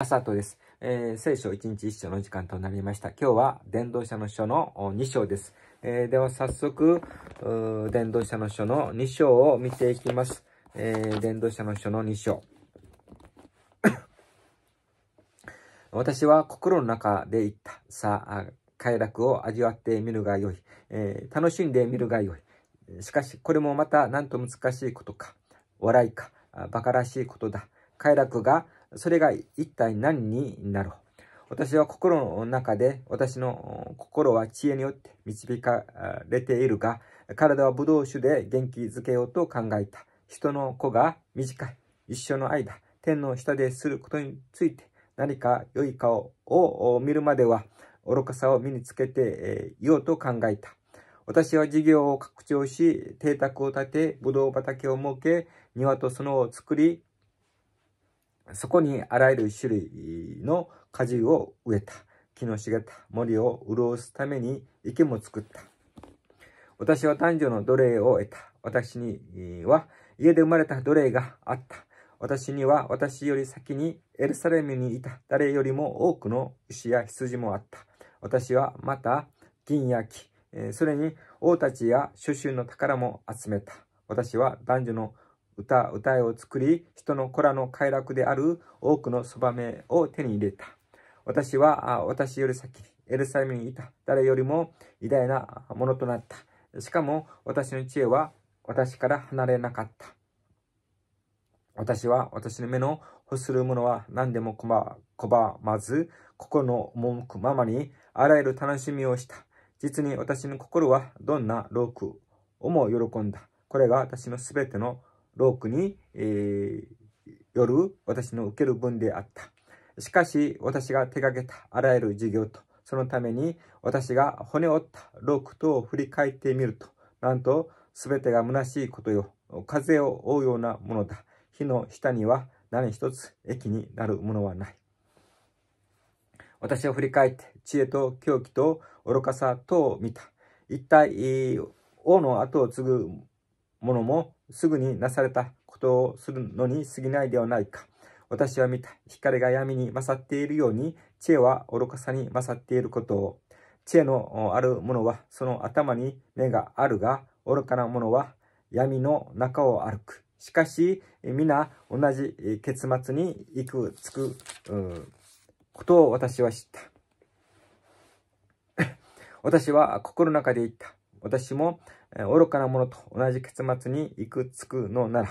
朝とです、えー、聖書一日一章の時間となりました。今日は伝道者の書の2章です。えー、では早速、伝道者の書の2章を見ていきます。えー、伝道者の書の2章。私は心の中で言った。さあ、快楽を味わってみるがよい。えー、楽しんでみるがよい。しかし、これもまたなんと難しいことか。笑いか。馬鹿らしいことだ。快楽がそれが一体何になろう私は心の中で、私の心は知恵によって導かれているが、体はブドウ酒で元気づけようと考えた。人の子が短い。一緒の間、天の下ですることについて、何か良い顔を見るまでは、愚かさを身につけていようと考えた。私は事業を拡張し、邸宅を建て、ブドウ畑を設け、庭と園を作り、そこにあらゆる種類の果汁を植えた。木の茂った森を潤すために池も作った。私は男女の奴隷を得た。私には家で生まれた奴隷があった。私には私より先にエルサレムにいた誰よりも多くの牛や羊もあった。私はまた銀や木、それに王たちや諸州の宝も集めた。私は男女の歌、歌いを作り、人の子らの快楽である多くのそばめを手に入れた。私は、私より先に、エルサレムにいた誰よりも偉大なものとなった。しかも、私の知恵は私から離れなかった。私は、私の目の欲するものは何でも拒まず、心の赴くままにあらゆる楽しみをした。実に私の心はどんな労苦をも喜んだ。これが私のすべてのロークに、えー、よる私の受ける分であった。しかし、私が手掛けたあらゆる事業と、そのために私が骨折ったロークとを振り返ってみると、なんと、すべてが虚しいことよ。風を追うようなものだ。火の下には何一つ液になるものはない。私を振り返って、知恵と狂気と愚かさとを見た。一体、王の後を継ぐものもすぐになされたことをするのに過ぎないではないか。私は見た。光が闇に勝っているように、知恵は愚かさに勝っていることを。知恵のあるものはその頭に目があるが、愚かなものは闇の中を歩く。しかし、皆同じ結末に行くつくことを私は知った。私は心の中で言った。私も愚かな者と同じ結末に行くつくのな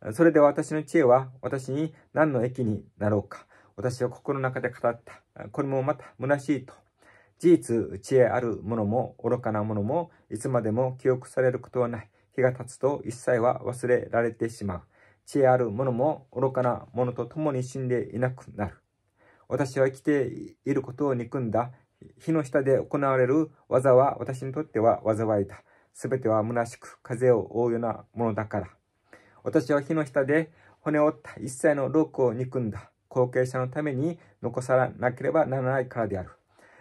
ら、それで私の知恵は私に何の益になろうか。私は心の中で語った。これもまた虚しいと。事実、知恵ある者も愚かな者もいつまでも記憶されることはない。日が経つと一切は忘れられてしまう。知恵ある者も愚かな者と共に死んでいなくなる。私は生きていることを憎んだ。日の下で行われる技は私にとっては災いだ。すべては虚しく風を覆うようなものだから。私は火の下で骨折った一切のロークを憎んだ。後継者のために残さなければならないからであ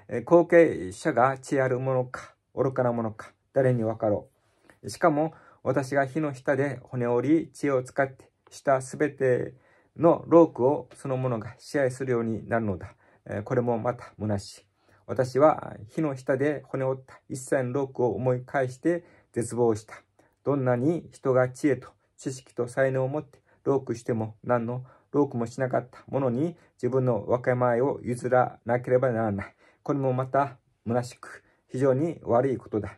る。後継者が知あるものか、愚かなものか、誰にわかろう。しかも、私が火の下で骨折り、知恵を使ってしたすべてのロークをそのものが支配するようになるのだ。これもまた虚しい。私は火の下で骨折った一切のロ苦クを思い返して絶望した。どんなに人が知恵と知識と才能を持ってロークしても何のロークもしなかったものに自分の若前を譲らなければならない。これもまた虚しく非常に悪いことだ。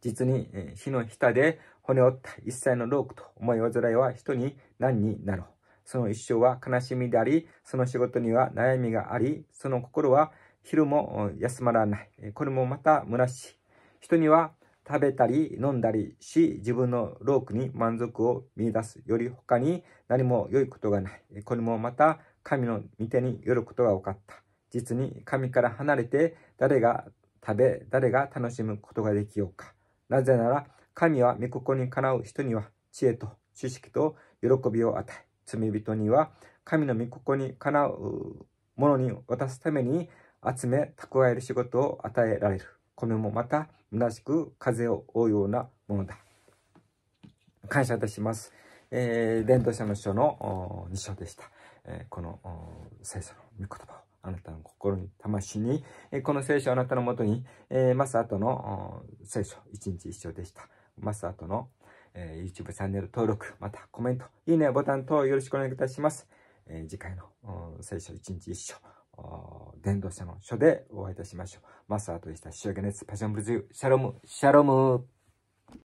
実に火の下で骨折った一切のロークと思い煩いは人に何になろう。その一生は悲しみであり、その仕事には悩みがあり、その心は昼も休まらない。これもまた虚しい。人には食べたり飲んだりし、自分のロークに満足を見出すより他に何も良いことがない。これもまた神の御手によることが分かった。実に神から離れて誰が食べ、誰が楽しむことができようか。なぜなら神は御心にかなう人には知恵と知識と喜びを与え、罪人には神の御心にかなうものに渡すために集め蓄える仕事を与えられる。米もまた虚しく風を追うようなものだ。感謝いたします。えー、伝道者の書の2章でした。えー、この聖書の御言葉をあなたの心に、魂に、えー、この聖書をあなたのもとに、えー、マスアトの聖書、一日一章でした。マスアトの、えー、YouTube チャンネル登録、またコメント、いいねボタン等よろしくお願いいたします。えー、次回の聖書一日一章。伝道者の書でお会いいたしましょう。マスターとした仕上げです。パシャンブルズシャロム、シャロム